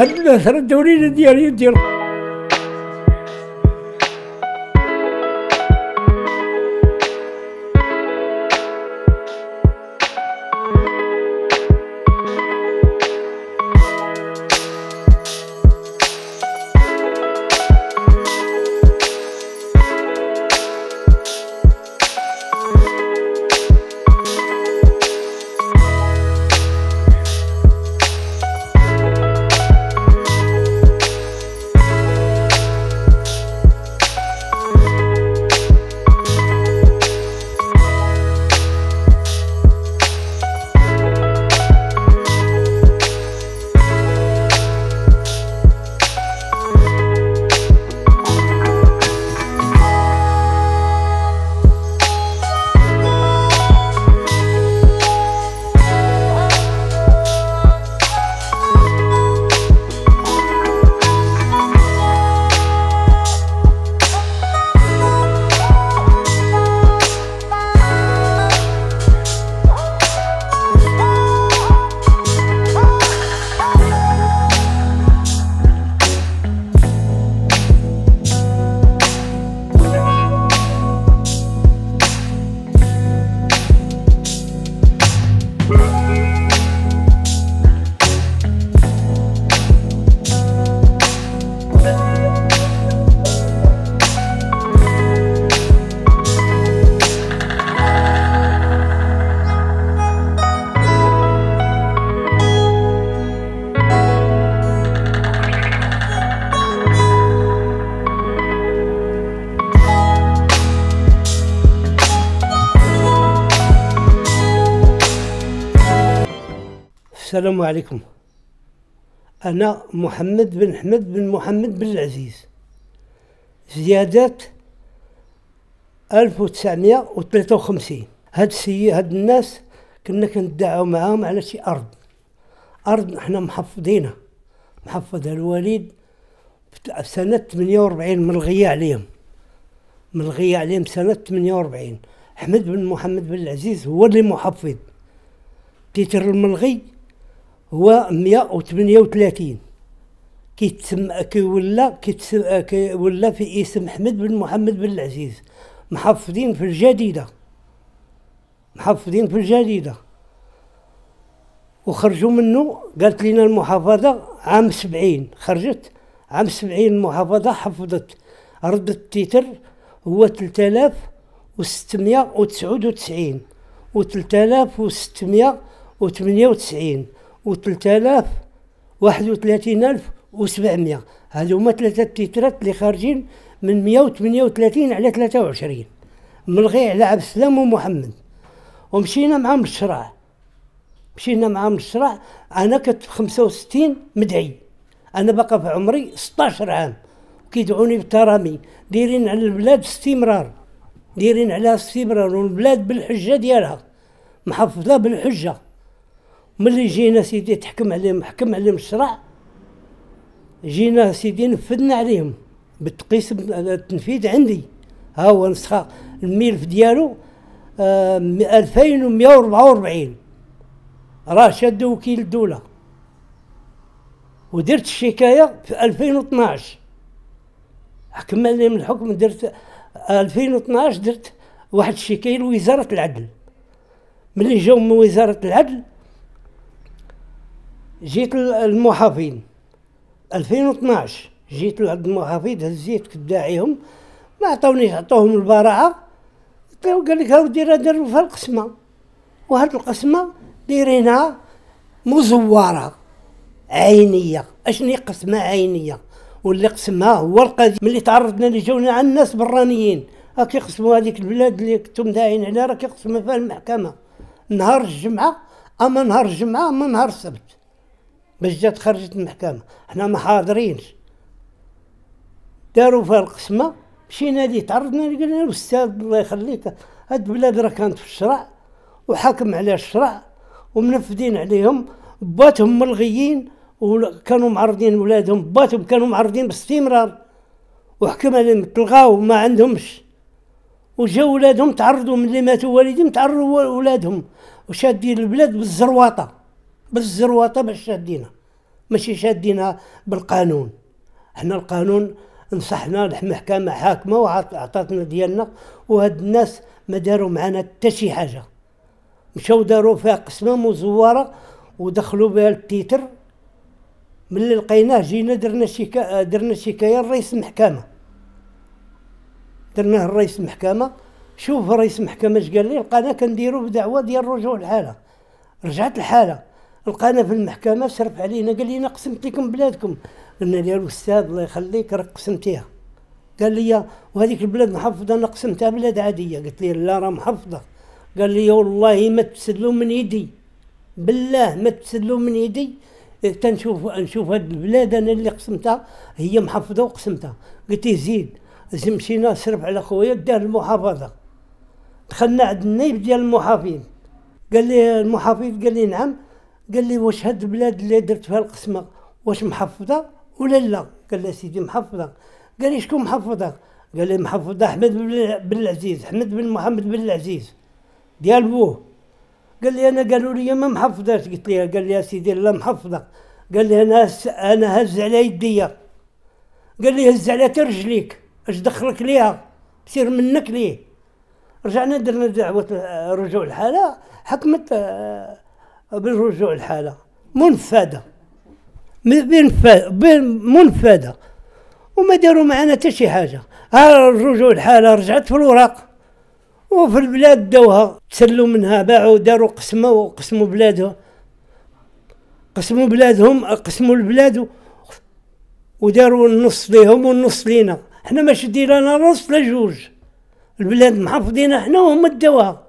عندنا ثلاث دوري ديالي ديال السلام عليكم أنا محمد بن أحمد بن محمد بن العزيز زيادة 1953 هاد السي هاد الناس كنا كندعوا معاهم على شي أرض أرض حنا محفظينها محفظها الوالد سنة 48 ملغية عليهم ملغية عليهم سنة 48 أحمد بن محمد بن العزيز هو اللي محفظ تيتر الملغي هو 138 كيتسمى كي ولا في اسم احمد بن محمد بن العزيز محفظين في الجديده محفظين في الجديده وخرجوا منه قالت لنا المحافظه عام سبعين خرجت عام سبعين المحافظه حفظت رد التيتر هو تلتالاف و3698 وثلاثة واحد وثلاثين ألف وسبعمية هذو هما ثلاثة تيترات اللي خارجين من مية وثمانية وثلاثين على ثلاثة وعشرين ملغي على عبد السلام ومحمد ومشينا معاهم للشرع مشينا معاهم للشرع أنا كنت في خمسة وستين مدعي أنا باقا في عمري 16 عام كيدعوني بالترامي دايرين على البلاد استمرار دايرين عليها استمرار والبلاد بالحجة ديالها محفظة بالحجة ملي جينا سيدي تحكم عليهم حكم عليهم الشرع جينا سيدي نفذنا عليهم بالتقيس التنفيذ عندي ها هو نسخه الملف ديالو آه 2144 راه شاد وكيل الدوله ودرت الشكايه في 2012 حكم عليهم الحكم درت 2012 درت واحد الشكايه لوزاره العدل ملي جاو من وزاره العدل جيت للمحافظين 2012 جيت لعند المحافظين هزيت كداعيهم ما عطاونيش عطوهم البراعه طيب قال لك هاو دير داروا فيها القسمه وهاد القسمه دايرينها مزوره عينيه اشني قسمه عينيه واللي قسمها هو القاضي ملي تعرضنا اللي جاونا على الناس برانيين راه كيقسموا هذيك البلاد اللي كنتم داعين عليها راه كيقسموا فيها المحكمه نهار الجمعه اما نهار الجمعه اما نهار السبت باش جات خرجت المحكمة حنا ما حاضرينش داروا فيها القسمة مشينا ليه تعرضنا ليه قلنا له أستاذ الله يخليك هاد البلاد راه كانت في الشرع وحاكم على الشرع ومنفذين عليهم باتهم ملغيين وكانوا معرضين ولادهم باتهم كانوا معرضين باستمرار وحكم عليهم تلغاو ما عندهمش وجاو ولادهم تعرضوا من اللي ماتوا والديهم تعرضوا ولادهم وشادين البلاد بالزرواطه بس الزروطه باش طيب شادينا ماشي شادينا بالقانون احنا القانون نصحنا المحكمه حاكمه وعطاتنا ديالنا وهاد الناس ما داروا معنا حتى شي حاجه مشاو داروا فيها قسمه مزوره ودخلوا بها التيتر ملي لقيناه جينا درنا شيكا درنا شكايه لرئيس المحكمه درناه لرئيس المحكمه شوف رئيس المحكمه اش قال لي لقانا كنديرو بدعوه ديال رجوع الحاله رجعت الحاله لقانا في المحكمه شرف علينا قال لي قسمت لكم بلادكم قلنا له الاستاذ الله يخليك راك قسمتيها قال لي وهذيك البلاد محفظه انا قسمتها بلاد عاديه قلت له لا راه محفظه قال لي والله ما تسلو من يدي بالله ما تسلو من يدي تنشوف نشوف هاد البلاد انا اللي قسمتها هي محفظه وقسمتها قلت له زيد مشينا صرف على خويا دار المحافظه دخلنا عند النائب ديال المحافظين قال لي المحافظ قال لي نعم قال لي واش هاد البلاد اللي درت فيها القسمه واش محفظه ولا لا قال لي سيدي محفظه قال لي شكون محفظه قال لي محفظه احمد بن العزيز احمد بن محمد بن العزيز ديال بوه قال لي انا قالوا لي ما محفظاش قلت لي قال لي يا سيدي لا محفظه قال لي انا انا هز على يديا قال لي هز على رجليك اش دخلك ليها سير منك ليه رجعنا درنا دعوه رجوع الحاله حكمت آه، بالرجوع الحالة منفذة منفذة وما داروا معنا حتى شي حاجة ها الرجوع الحالة رجعت في الوراق وفي البلاد داوها تسلوا منها باعوا داروا قسموا وقسموا بلادهم قسموا بلادهم قسموا البلاد وداروا النص ليهم والنص لينا حنا ما شدينا لا نص لا جوج البلاد محافظين حنا وهم داوها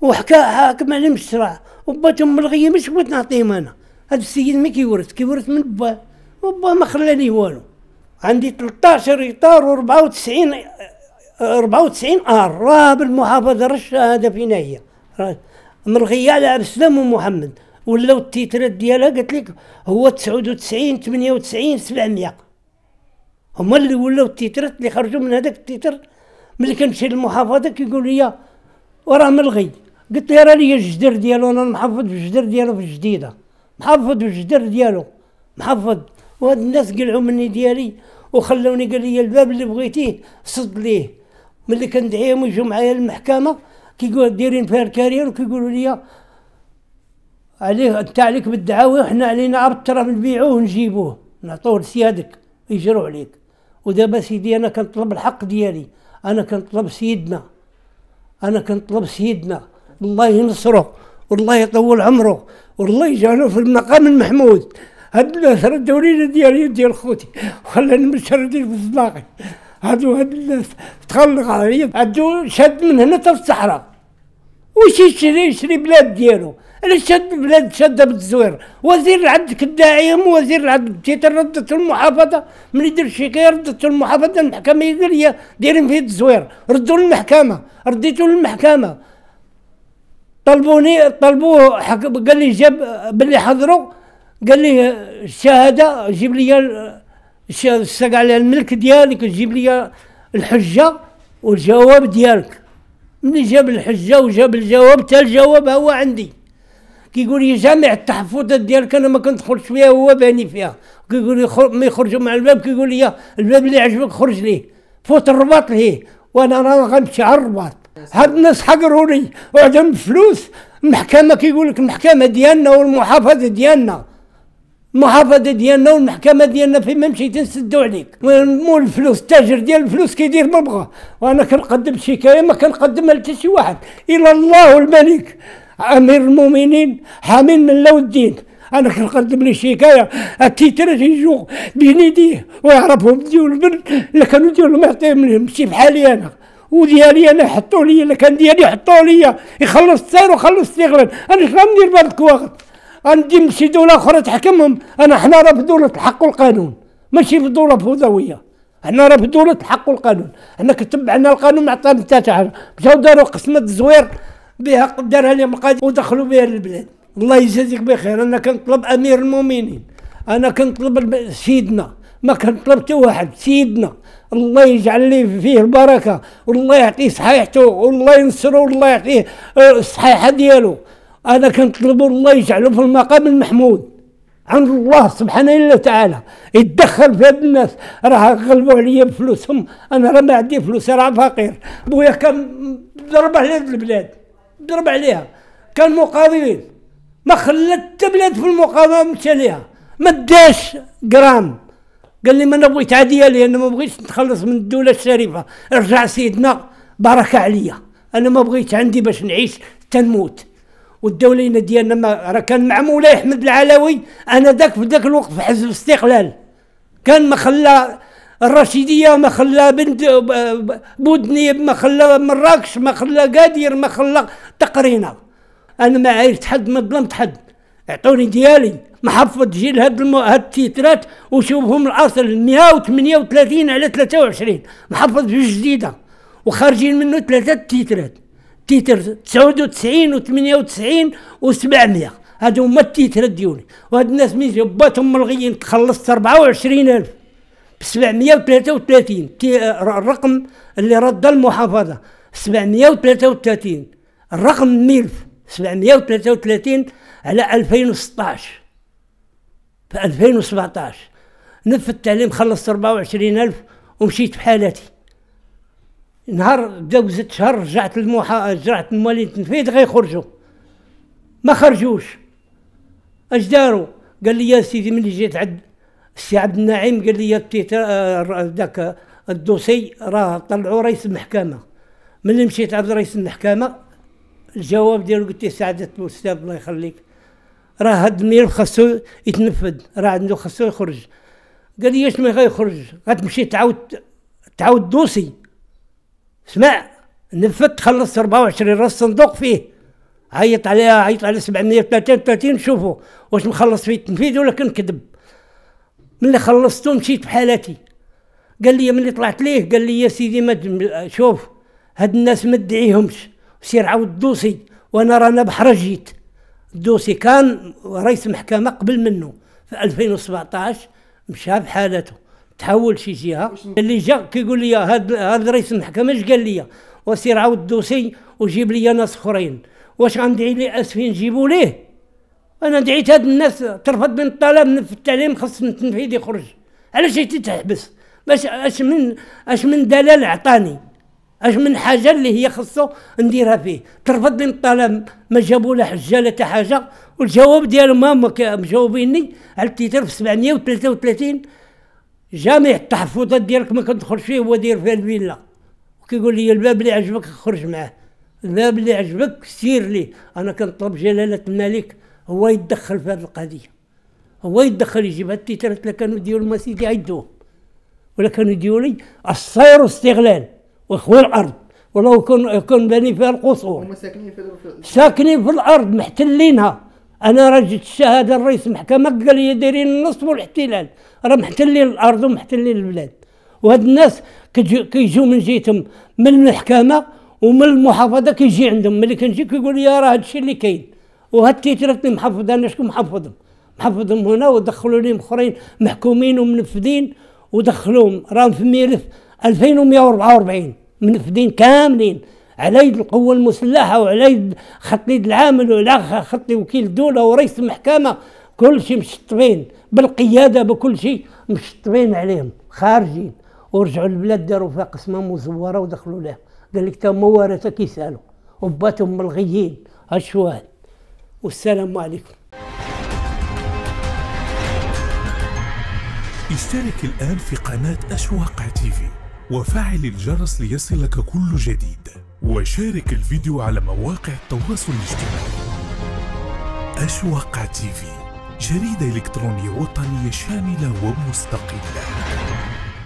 وحكا حاكم على الشرع وباتهم ملغيه مش بغيت نعطيهم انا هذا السيد ما كيورث كيورث من باه وباه ما خلاني والو عندي 13 اطار و94 94 ار راه بالمحافظه رش هذا فينا هي مرغيه على عبد السلام ومحمد ولاو التيترات ديالها قالت لك هو 99 98 700 هما اللي ولاو التيترات اللي خرجوا من هذاك التيتر ملي كنمشي للمحافظه كيقولوا لي وراه ملغي قلت لها راني الجدر ديالو انا محفظ بالجدر ديالو في الجديده محفظ بالجدر ديالو محفظ وهاد الناس قلعوا مني ديالي وخلوني قال لي الباب اللي بغيتيه صد ليه ملي كندعيهم يجوا معايا للمحكمه كيقولوا دايرين فيها الكارير وكيقولوا لي عليه انت عليك بالدعاوي وحنا علينا عبد راه نبيعوه ونجيبوه نعطوه لسيادك يجروا عليك ودابا سيدي انا كنطلب الحق ديالي انا كنطلب سيدنا انا كنطلب سيدنا الله ينصره والله يطول عمره والله يجعله في المقام المحمود هاد الناس ردوا ديالي ديال خوتي خلاني مشردين في صداقي هادو هاد الناس تخلق عليا هادو شاد من هنا حتى الصحراء واش يشري يشري بلاد ديالو علاش شاد بلاد شاد بالزوير وزير العبد مو وزير العدل تيتر ردت المحافظه من يدير كي ردت المحافظه المحكمه قال لي دايرين فيه الزوير ردوا للمحكمه رديتو للمحكمه طلبوني طلبوه حق قال لي جاب باللي حضروا قال لي الشهاده آه، جيب لي الشق على الملك ديالك جيب لي الحجه والجواب ديالك ملي جاب الحجه وجاب الجواب تا الجواب هو عندي كيقول لي جميع التحفظات ديالك انا ما كندخلش فيها هو باني فيها كيقول لي خر... ما يخرجوا مع الباب كيقول لي الباب اللي عجبك خرج ليه فوت الرباط ليه وانا راه غنمشي على الرباط هاد الناس حقروني وعندهم فلوس المحكمه كيقول لك المحكمه ديالنا والمحافظه ديالنا المحافظه ديالنا والمحكمه ديالنا فين ما مشيت نسدو عليك مو الفلوس التاجر ديال الفلوس كيدير ما بغى وانا كنقدم شكايه ما كنقدمها لتا شي واحد الى الله الملك امير المؤمنين حامين من لو الدين انا كنقدم لي شكايه التيتراج يجو بين يديه ويعرفهم ديال البن اللي كانوا ديولهم يعطيهم لهم شي بحالي انا وديالي انا حطوا لي الا كان ديالي حطوا لي يخلص السير وخلص تيغلب انا شنو ندير بهذا الوقت عندي نمشي دوله اخرى تحكمهم انا حنا راه في دوله الحق والقانون ماشي في دوله فوضويه حنا راه في دوله الحق والقانون حنا كتبعنا القانون ما عطانا حاجه مشاو داروا قسمه الزوير بها دارها لهم القاضي ودخلوا بها للبلاد الله يجازيك بخير انا كنطلب امير المؤمنين انا كنطلب سيدنا ما كان طلبت واحد سيدنا الله يجعل لي فيه البركة والله يعطيه صحيحته والله ينصره والله يعطيه آه، الصحيحة ديالو أنا كنطلب الله يجعله في المقام المحمود عند الله سبحانه وتعالى يتدخل في هاد الناس راه غلبوا عليا بفلوسهم انا راه ما عندي فلوس راه فقير بويا كان ضرب على هاد البلاد ضرب عليها كان مقاومين ما خلت حتى بلاد في المقاومه مشى ليها ما داش غرام قال لي ما انا بغيت عاديه لان ما بغيتش نتخلص من الدوله الشريفه ارجع سيدنا بركه عليا انا ما بغيت عندي باش نعيش تنموت والدولة ديالنا ما راه كان مع مولاي احمد العلوي انا ذاك في ذاك الوقت في حزب الاستقلال كان ما خلى الرشيدية ما خلى بنت بودنيب ما خلى مراكش ما خلى قادير ما خلى تقرينا انا ما عايرت حد ما ظلمت حد اعطوني ديالي محفظ جيل هاد المو... هاد التيترات وشوفهم الاصل 138 على 23 محفظ جوج جديده وخارجين منه ثلاثه تيترات تيتر 99 و98 و700 هادو هما التيترات ديولي وهاد الناس من جباتهم ملغيين تخلصت 24000 ب 733 الرقم اللي رد المحافظه 733 الرقم 1000 733 على 2016 في 2017 نفذت التعليم خلصت ألف ومشيت في حالتي نهار بداو زدت شهر رجعت للموحى رجعت موالين التنفيذ غيخرجوا ما خرجوش اش داروا قال لي يا سيدي ملي جيت عند السي عبد النعيم قال لي يا آه، ذاك آه، الدوسي راه طلعوا رئيس المحكمه ملي مشيت عند رئيس المحكمه الجواب ديالو قلت له سعاده الاستاذ الله يخليك راه هاد المير خاصو يتنفذ راه عنده خاصو يخرج قال لي اش ما غيخرج غتمشي تعاود تعاود دوسي سمع نفذت خلصت 24 راس صندوق فيه عيط عليها عيط على 733 شوفوا واش مخلص فيه التنفيذ ولا كنكذب ملي خلصته مشيت بحالتي قال لي ملي طلعت ليه قال لي يا سيدي ما شوف هاد الناس ما تدعيهمش سير عاود دوسي وانا رانا بحرجيت دوسي كان رئيس المحكمه قبل منه في 2017 مشى بحالته تحول شي جهه اللي جا كيقول لي هذا هذا رئيس المحكمه اش قال لي وسير عاود دوسي وجيب لي ناس اخرين واش غندعي لي اسفين جيبوا ليه انا دعيت هاد الناس ترفض من الطلب في التعليم خص التنفيذ يخرج علاش جيتي تحبس باش اش من اش من دلال عطاني اش من حاجه اللي هي خصو نديرها فيه ترفض لي الطلب ما جابوا لا حجه لا حاجه والجواب ديالهم هما مجاوبيني على التيتر في 733 جميع التحفظات ديالك ما كتدخلش فيه هو داير في الفيلا وكيقول لي الباب اللي عجبك خرج معاه الباب اللي عجبك سير ليه انا كنطلب جلاله الملك هو يتدخل في هذه القضيه هو يتدخل يجيب هاد التيترات اللي كانوا ديالهم سيدي عيدوه ولا كانوا ديولي الصير واستغلال وخوي الارض ولو كن كن بني فيها القصور ساكنين في ساكنين في الارض محتلينها انا رجت الشهاده الرئيس المحكمه قال لي دايرين النصب والاحتلال راه محتلين الارض ومحتلين البلاد وهاد الناس كيجيو من جهتهم من المحكمه ومن المحافظه كيجي عندهم ملي كنجي كيقول لي راه هادشي اللي كاين وهاد التيترات اللي محفظه انا شكون محفظهم محفظهم هنا ودخلوا لهم اخرين محكومين ومنفذين ودخلوهم راهم في ملف 2144 منفذين كاملين على يد القوة المسلحة وعلى يد خط يد العامل وعلى خط وكيل الدولة ورئيس المحكمة كل شيء مشطبين بالقيادة بكل شيء مشطبين عليهم خارجين ورجعوا للبلاد داروا فيها قسمة مزورة ودخلوا لها قال لك تا ورثة كيسالوا وباتهم ملغيين هالشوال والسلام عليكم اشترك الآن في قناة أشواق تيفي وفعل الجرس ليصلك كل جديد وشارك الفيديو على مواقع التواصل الاجتماعي أشواق تي في جريدة إلكترونية وطنية شاملة ومستقلة